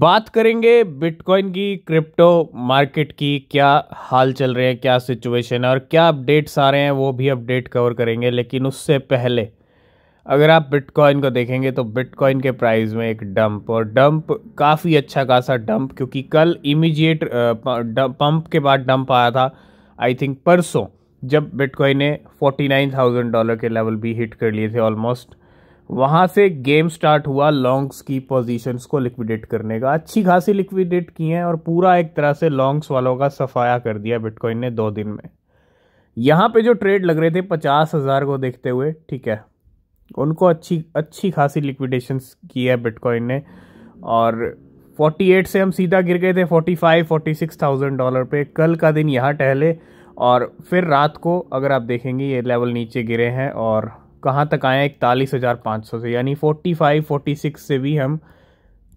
बात करेंगे बिटकॉइन की क्रिप्टो मार्केट की क्या हाल चल रहे हैं क्या सिचुएशन है और क्या अपडेट्स आ रहे हैं वो भी अपडेट कवर करेंगे लेकिन उससे पहले अगर आप बिटकॉइन को देखेंगे तो बिटकॉइन के प्राइस में एक डंप और डंप काफ़ी अच्छा खासा डंप क्योंकि कल इमीडिएट पंप के बाद डंप आया था आई थिंक परसों जब बिटकॉइन ने 49,000 डॉलर के लेवल भी हिट कर लिए थे ऑलमोस्ट वहाँ से गेम स्टार्ट हुआ लॉन्ग्स की पोजीशंस को लिक्विडेट करने का अच्छी खासी लिक्विडेट की हैं और पूरा एक तरह से लॉन्ग्स वालों का सफाया कर दिया बिटकॉइन ने दो दिन में यहाँ पे जो ट्रेड लग रहे थे पचास हज़ार को देखते हुए ठीक है उनको अच्छी अच्छी खासी लिक्विडेशंस की है बिटकॉइन ने और 48 से हम सीधा गिर गए थे 45 46 थाउजेंड डॉलर पे कल का दिन यहाँ टहले और फिर रात को अगर आप देखेंगे ये लेवल नीचे गिरे हैं और कहाँ तक आए इकतालीस हज़ार पाँच सौ से यानी फोर्टी फाइव फोर्टी सिक्स से भी हम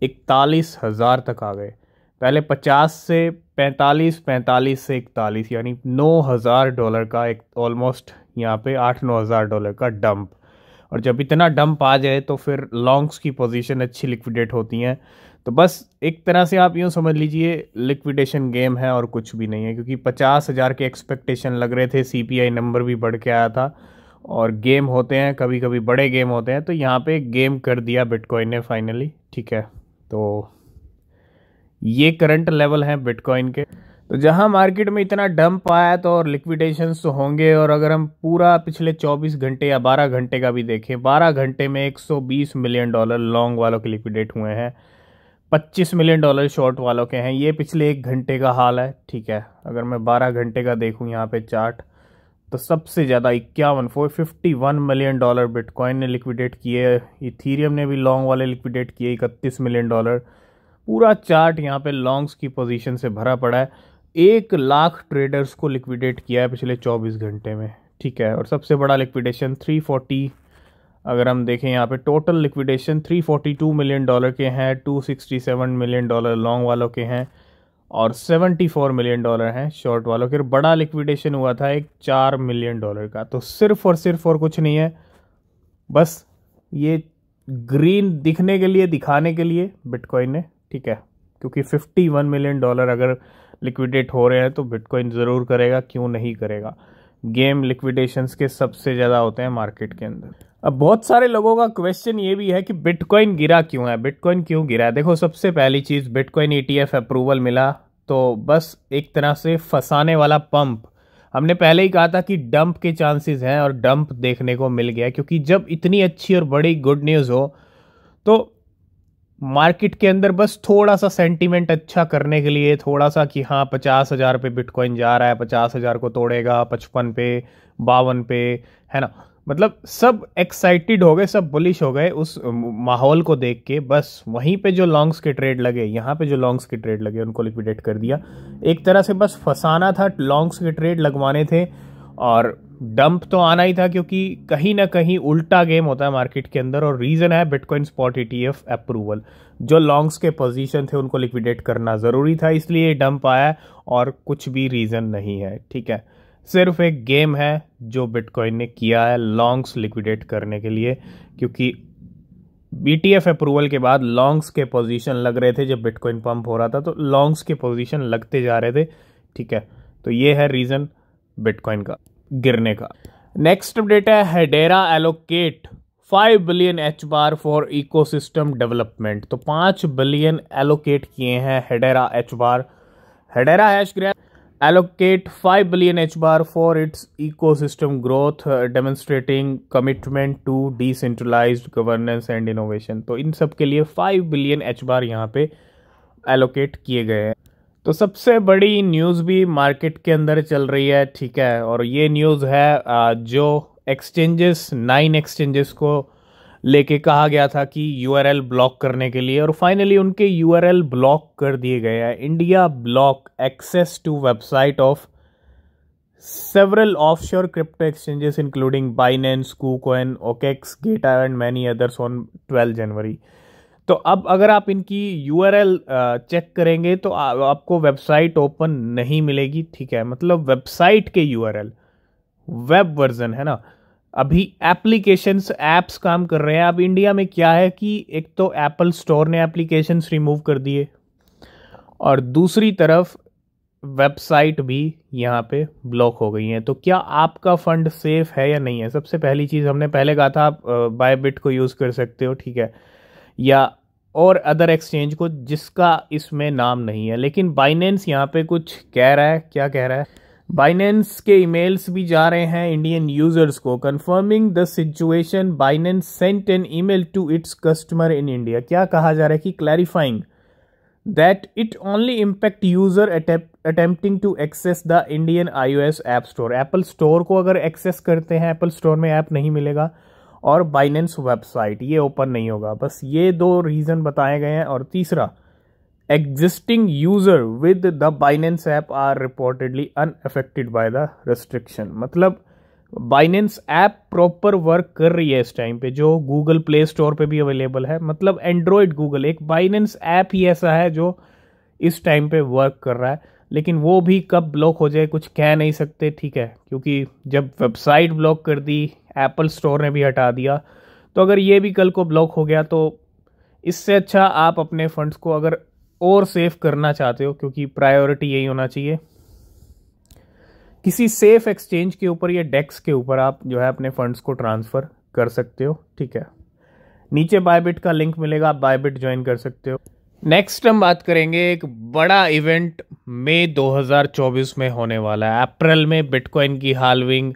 इकतालीस हज़ार तक आ गए पहले पचास से पैंतालीस पैंतालीस से इकतालीस यानी नौ हज़ार डॉलर का एक ऑलमोस्ट यहाँ पे आठ नौ हज़ार डॉलर का डंप और जब इतना डंप आ जाए तो फिर लॉन्ग्स की पोजीशन अच्छी लिक्विडेट होती हैं तो बस एक तरह से आप यूँ समझ लीजिए लिक्विडेशन गेम है और कुछ भी नहीं है क्योंकि पचास हज़ार के एक्सपेक्टेशन लग रहे थे सी नंबर भी बढ़ के आया था और गेम होते हैं कभी कभी बड़े गेम होते हैं तो यहाँ पे गेम कर दिया बिटकॉइन ने फाइनली ठीक है तो ये करंट लेवल हैं बिटकॉइन के तो जहाँ मार्केट में इतना डंप आया तो और लिक्विडेशन तो होंगे और अगर हम पूरा पिछले 24 घंटे या 12 घंटे का भी देखें 12 घंटे में 120 मिलियन डॉलर लॉन्ग वालों के लिक्विडेट हुए हैं 25 मिलियन डॉलर शॉर्ट वालों के हैं ये पिछले एक घंटे का हाल है ठीक है अगर मैं 12 घंटे का देखूँ यहाँ पे चार्ट तो सबसे ज़्यादा इक्यावन four fifty one million dollar bitcoin ने लिक्विडेट किए इथीरियम ने भी लॉन्ग वाले लिक्विडेट किए इकतीस मिलियन डॉलर पूरा चार्ट यहाँ पे लॉन्ग्स की पोजीशन से भरा पड़ा है एक लाख ट्रेडर्स को लिक्विडेट किया है पिछले चौबीस घंटे में ठीक है और सबसे बड़ा लिक्विडेशन थ्री अगर हम देखें यहाँ पर total liquidation three million dollar के हैं टू मिलियन डॉलर लॉन्ग वालों के हैं और 74 मिलियन डॉलर हैं शॉर्ट वालों के बड़ा लिक्विडेशन हुआ था एक चार मिलियन डॉलर का तो सिर्फ और सिर्फ और कुछ नहीं है बस ये ग्रीन दिखने के लिए दिखाने के लिए बिटकॉइन ने ठीक है क्योंकि 51 मिलियन डॉलर अगर लिक्विडेट हो रहे हैं तो बिटकॉइन ज़रूर करेगा क्यों नहीं करेगा गेम लिक्विडेशंस के सबसे ज़्यादा होते हैं मार्केट के अंदर अब बहुत सारे लोगों का क्वेश्चन ये भी है कि बिटकॉइन गिरा क्यों है बिटकॉइन क्यों गिरा है देखो सबसे पहली चीज़ बिटकॉइन ईटीएफ अप्रूवल मिला तो बस एक तरह से फंसाने वाला पंप हमने पहले ही कहा था कि डंप के चांसेस हैं और डंप देखने को मिल गया क्योंकि जब इतनी अच्छी और बड़ी गुड न्यूज़ हो तो मार्केट के अंदर बस थोड़ा सा सेंटिमेंट अच्छा करने के लिए थोड़ा सा कि हाँ पचास हज़ार पे बिटकॉइन जा रहा है पचास हज़ार को तोड़ेगा पचपन पे बावन पे है ना मतलब सब एक्साइटेड हो गए सब बुलिश हो गए उस माहौल को देख के बस वहीं पे जो लॉन्ग्स के ट्रेड लगे यहाँ पे जो लॉन्ग्स के ट्रेड लगे उनको लिक्विडेट कर दिया एक तरह से बस फंसाना था लॉन्ग्स के ट्रेड लगवाने थे और डंप तो आना ही था क्योंकि कहीं ना कहीं उल्टा गेम होता है मार्केट के अंदर और रीज़न है बिटकॉइन स्पॉट ई अप्रूवल जो लॉन्ग्स के पोजीशन थे उनको लिक्विडेट करना ज़रूरी था इसलिए डंप आया और कुछ भी रीज़न नहीं है ठीक है सिर्फ एक गेम है जो बिटकॉइन ने किया है लॉन्ग्स लिक्विडेट करने के लिए क्योंकि बी e अप्रूवल के बाद लॉन्ग्स के पोजीशन लग रहे थे जब बिटकॉइन पंप हो रहा था तो लॉन्ग्स के पोजीशन लगते जा रहे थे ठीक है तो ये है रीज़न बिटकॉइन का गिरने का नेक्स्ट अपडेट है Hedera allocate five billion H bar for ecosystem development तो पांच बिलियन एलोकेट किए हैं Hedera H bar Hedera hashgraph allocate 5 billion h bar for its ecosystem growth, uh, demonstrating commitment to decentralized governance and innovation. to in sab ke liye 5 billion billion H bar यहाँ पे allocate किए गए हैं तो सबसे बड़ी news भी market के अंदर चल रही है ठीक है और ये न्यूज़ है जो एक्सचेंजेस नाइन एक्सचेंजेस को लेके कहा गया था कि यूआरएल ब्लॉक करने के लिए और फाइनली उनके यूआरएल ब्लॉक कर दिए गए हैं India block access to website of offshore crypto exchanges including Binance KuCoin OKX Gate and many others on twelve January तो अब अगर आप इनकी यू चेक करेंगे तो आपको वेबसाइट ओपन नहीं मिलेगी ठीक है मतलब वेबसाइट के यू वेब वर्जन है ना अभी एप्लीकेशंस एप्स काम कर रहे हैं अब इंडिया में क्या है कि एक तो एप्पल स्टोर ने एप्लीकेशंस रिमूव कर दिए और दूसरी तरफ वेबसाइट भी यहाँ पे ब्लॉक हो गई हैं तो क्या आपका फ़ंड सेफ़ है या नहीं है सबसे पहली चीज़ हमने पहले कहा था आप बायबिट को यूज़ कर सकते हो ठीक है या और अदर एक्सचेंज को जिसका इसमें नाम नहीं है लेकिन बाइनेंस यहाँ पे कुछ कह रहा है क्या कह रहा है बाइनेंस के ईमेल्स भी जा रहे हैं इंडियन यूजर्स को confirming the situation Binance sent an email to its customer in India क्या कहा जा रहा है कि clarifying that it only impact user attempting to access the Indian iOS app store Apple store को अगर एक्सेस करते हैं एप्पल स्टोर में ऐप नहीं मिलेगा और बाइनेंस वेबसाइट ये ओपन नहीं होगा बस ये दो रीज़न बताए गए हैं और तीसरा existing user with the Binance app are reportedly unaffected by the restriction मतलब Binance ऐप प्रॉपर वर्क कर रही है इस टाइम पे जो गूगल प्ले स्टोर पे भी अवेलेबल है मतलब एंड्रॉयड गूगल एक Binance ऐप ही ऐसा है जो इस टाइम पे वर्क कर रहा है लेकिन वो भी कब ब्लॉक हो जाए कुछ कह नहीं सकते ठीक है क्योंकि जब वेबसाइट ब्लॉक कर दी एप्पल स्टोर ने भी हटा दिया तो अगर ये भी कल को ब्लॉक हो गया तो इससे अच्छा आप अपने फंड्स को अगर और सेव करना चाहते हो क्योंकि प्रायोरिटी यही होना चाहिए किसी सेफ एक्सचेंज के ऊपर या डेक्स के ऊपर आप जो है अपने फंड्स को ट्रांसफ़र कर सकते हो ठीक है नीचे बायबिट का लिंक मिलेगा आप बायबिट ज्वाइन कर सकते हो नेक्स्ट हम बात करेंगे एक बड़ा इवेंट मई 2024 में होने वाला है अप्रैल में बिटकॉइन की हालविंग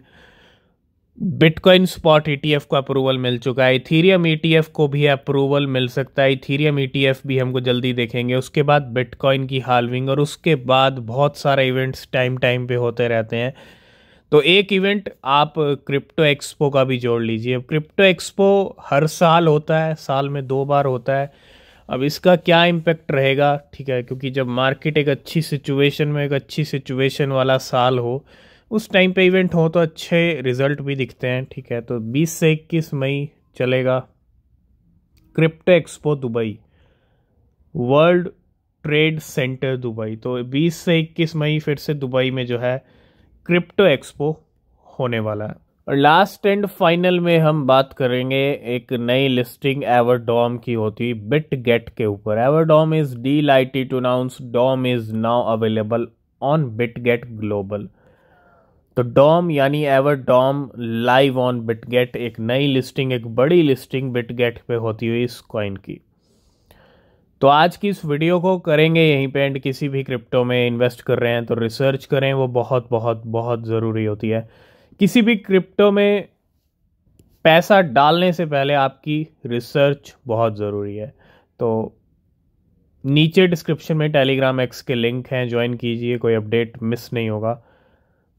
बिटकॉइन स्पॉट ईटीएफ को अप्रूवल मिल चुका है इथीरियम ईटीएफ e को भी अप्रूवल मिल सकता है इथीरियम ईटीएफ e भी हमको जल्दी देखेंगे उसके बाद बिटकॉइन की हालविंग और उसके बाद बहुत सारे इवेंट्स टाइम टाइम पे होते रहते हैं तो एक इवेंट आप क्रिप्टो एक्सपो का भी जोड़ लीजिए क्रिप्टो एक्सपो हर साल होता है साल में दो बार होता है अब इसका क्या इम्पेक्ट रहेगा ठीक है क्योंकि जब मार्केट एक अच्छी सिचुएशन में एक अच्छी सिचुएशन वाला साल हो उस टाइम पे इवेंट हो तो अच्छे रिजल्ट भी दिखते हैं ठीक है तो 20 से 21 मई चलेगा crypto expo Dubai world trade centre Dubai तो 20 से 21 मई फिर से दुबई में जो है क्रिप्टो एक्सपो होने वाला है और लास्ट एंड फाइनल में हम बात करेंगे एक नई लिस्टिंग एवरडॉम की होती बिट गेट के ऊपर Everdome is delighted to announce Dom is now available on Bitget global तो डॉम यानी Everdome live on Bitget एक नई लिस्टिंग एक बड़ी लिस्टिंग बिटगेट पे होती हुई इस कॉइन की तो आज की इस वीडियो को करेंगे यहीं पे एंड किसी भी क्रिप्टो में इन्वेस्ट कर रहे हैं तो रिसर्च करें वो बहुत बहुत बहुत ज़रूरी होती है किसी भी क्रिप्टो में पैसा डालने से पहले आपकी रिसर्च बहुत ज़रूरी है तो नीचे डिस्क्रिप्शन में टेलीग्राम एक्स के लिंक हैं ज्वाइन कीजिए कोई अपडेट मिस नहीं होगा